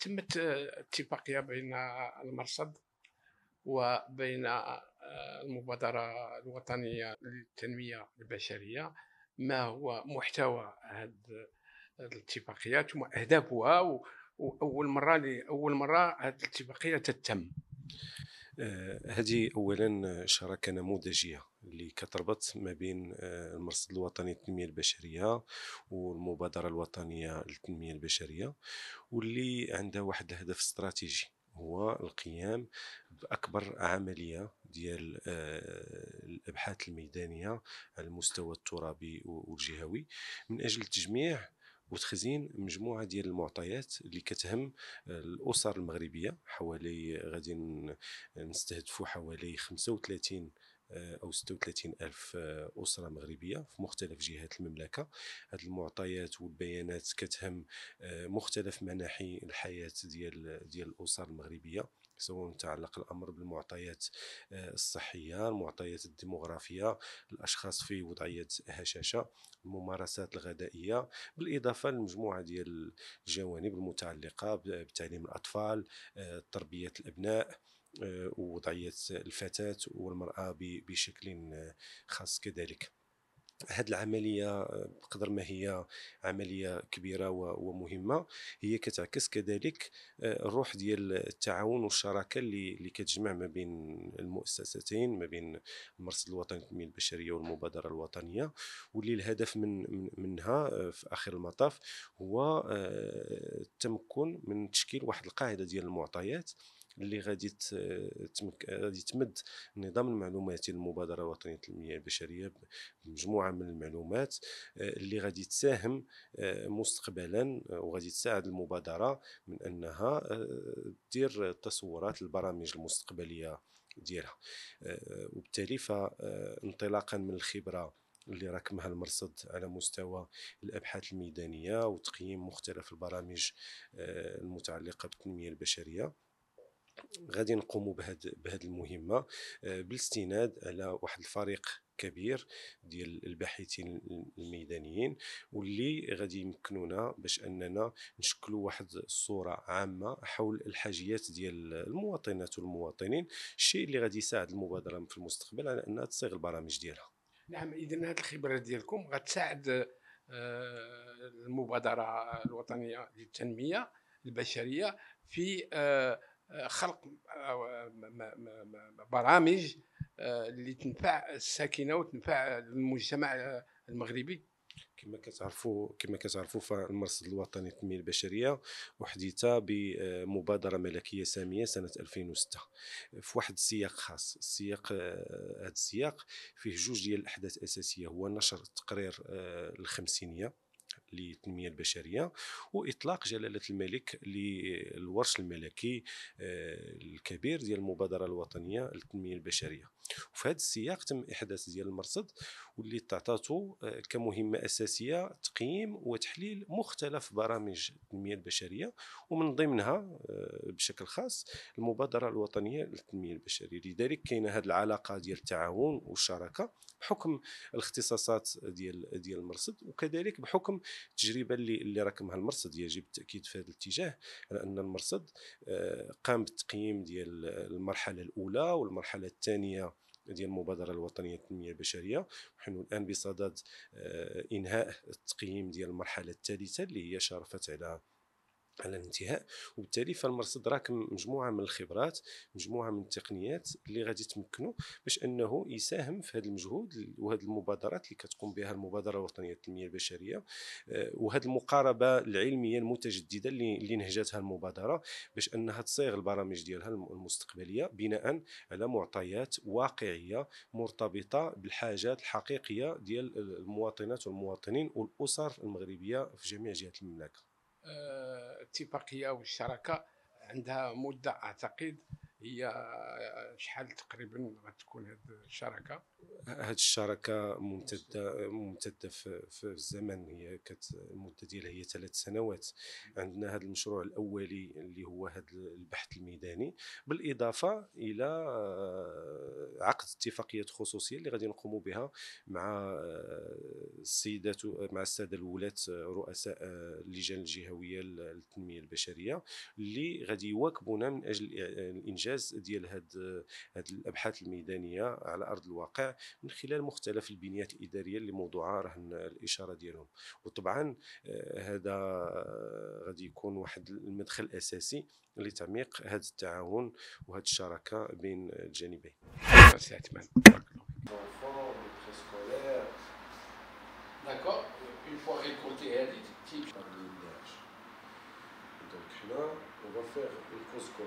تمت آه، اتفاقيه بين المرصد وبين آه، المبادره الوطنيه للتنميه البشريه ما هو محتوى هذه الاتفاقيات وما اهدافها واول مره لاول مره هذه الاتفاقيه تتم آه، هذه اولا شراكه نموذجيه اللي كتربط ما بين آه، المرصد الوطني للتنميه البشريه والمبادره الوطنيه للتنميه البشريه واللي عندها واحد الهدف استراتيجي هو القيام باكبر عمليه ديال آه، الابحاث الميدانيه على المستوى الترابي والجهوي من اجل تجميع وتخزين مجموعه ديال المعطيات اللي كتهم آه، الاسر المغربيه حوالي غادي نستهدفوا حوالي 35 او 36 الف آه، اسره مغربيه في مختلف جهات المملكه هذه المعطيات والبيانات كتهم آه، مختلف مناحي الحياه ديال ديال الاسر المغربيه سواء تعلق الامر بالمعطيات آه، الصحيه المعطيات الديموغرافيه الاشخاص في وضعيه هشاشه الممارسات الغذائيه بالاضافه لمجموعه ديال الجوانب المتعلقه بتعليم الاطفال تربيه الابناء ووضعيه آه، الفتاه والمراه بشكل خاص كذلك هذه العملية آه، بقدر ما هي عملية كبيرة ومهمة هي كتعكس كذلك آه، الروح ديال التعاون والشراكة اللي كتجمع ما بين المؤسستين ما بين المرصد الوطني للتنمية البشرية والمبادرة الوطنية واللي الهدف من منها في آخر المطاف هو التمكن من تشكيل واحد القاعدة ديال المعطيات اللي غادي تمك... غادي تمد النظام المعلوماتي للمبادره الوطنيه للتنميه البشريه بمجموعه من المعلومات آه، اللي غادي تساهم آه، مستقبلا آه، وغادي تساعد المبادره من انها دير تصورات البرامج المستقبليه ديالها وبالتالي فانطلاقا من الخبره اللي راكمها المرصد على مستوى الابحاث الميدانيه وتقييم مختلف البرامج المتعلقه بالتنميه البشريه غادي نقوموا بهاد بهذه المهمه آه، بالاستناد على واحد الفريق كبير ديال الباحثين الميدانيين واللي غادي يمكنونا باش اننا نشكلوا واحد الصوره عامه حول الحاجيات ديال المواطنات والمواطنين الشيء اللي غادي يساعد المبادره في المستقبل على انها تصيغ البرامج ديالها نعم اذا هذه الخبره ديالكم غتساعد آه، المبادره الوطنيه للتنميه البشريه في آه، خلق آه، برامج آه، اللي تنفع الساكنه وتنفع المجتمع آه، المغربي كما كتعرفوا كما كتعرفوا فالمرصد الوطني للتنميه البشريه احدث بمبادره ملكيه ساميه سنه 2006 في واحد السياق خاص السياق هذا السياق فيه جوج ديال الاحداث الاساسيه هو نشر التقرير الخمسينيه للتنميه البشريه واطلاق جلاله الملك للورش الملكي آه، الكبير ديال المبادره الوطنيه للتنميه البشريه وفي هذا السياق تم احداث ديال المرصد واللي تعطاتو آه، كمهمه اساسيه تقييم وتحليل مختلف برامج التنميه البشريه ومن ضمنها آه، بشكل خاص المبادره الوطنيه للتنميه البشريه لذلك كاين هذه العلاقه ديال التعاون والشراكه بحكم الاختصاصات ديال ديال المرصد وكذلك بحكم التجربه اللي اللي راكمها المرصد يجب التاكيد في هذا الاتجاه على ان المرصد آه، قام بالتقييم ديال المرحله الاولى والمرحله الثانيه ديال المبادره الوطنيه للتنميه البشريه ونحن الان بصدد آه، انهاء التقييم ديال المرحله الثالثه اللي هي شرفت على على الانتهاء وبالتالي فالمرصد راكم مجموعه من الخبرات مجموعه من التقنيات اللي غادي تمكنه باش انه يساهم في هذا المجهود وهذه المبادرات اللي كتقوم بها المبادره الوطنيه للتنميه البشريه آه، وهذه المقاربه العلميه المتجدده اللي اللي نهجتها المبادره باش انها تصيغ البرامج ديالها المستقبليه بناء على معطيات واقعيه مرتبطه بالحاجات الحقيقيه ديال المواطنات والمواطنين والاسر المغربيه في جميع جهات المملكه آه، الاتفاقيه والشراكه عندها مده اعتقد هي شحال تقريبا غتكون هذه الشراكه هذه الشراكه ممتده ممتده في, في الزمن هي كانت المده ديالها هي ثلاث سنوات عندنا هذا المشروع الاولي اللي هو هذا البحث الميداني بالاضافه الى آه، عقد اتفاقيه خصوصيه اللي غادي نقوموا بها مع آه، السيدات مع الساده الولاة آه، رؤساء اللجان الجهويه للتنميه البشريه اللي غادي يواكبونا من اجل الانجاز الانجاز ديال هاد هاد الابحاث الميدانيه على ارض الواقع من خلال مختلف البنيات الاداريه اللي موضوعها رهن الاشاره ديالهم وطبعا آه، هذا غادي يكون واحد المدخل اساسي لتعميق هذا التعاون وهذه الشراكه بين الجانبين. D'accord Une fois récolté, elle est Donc là, on va faire une cause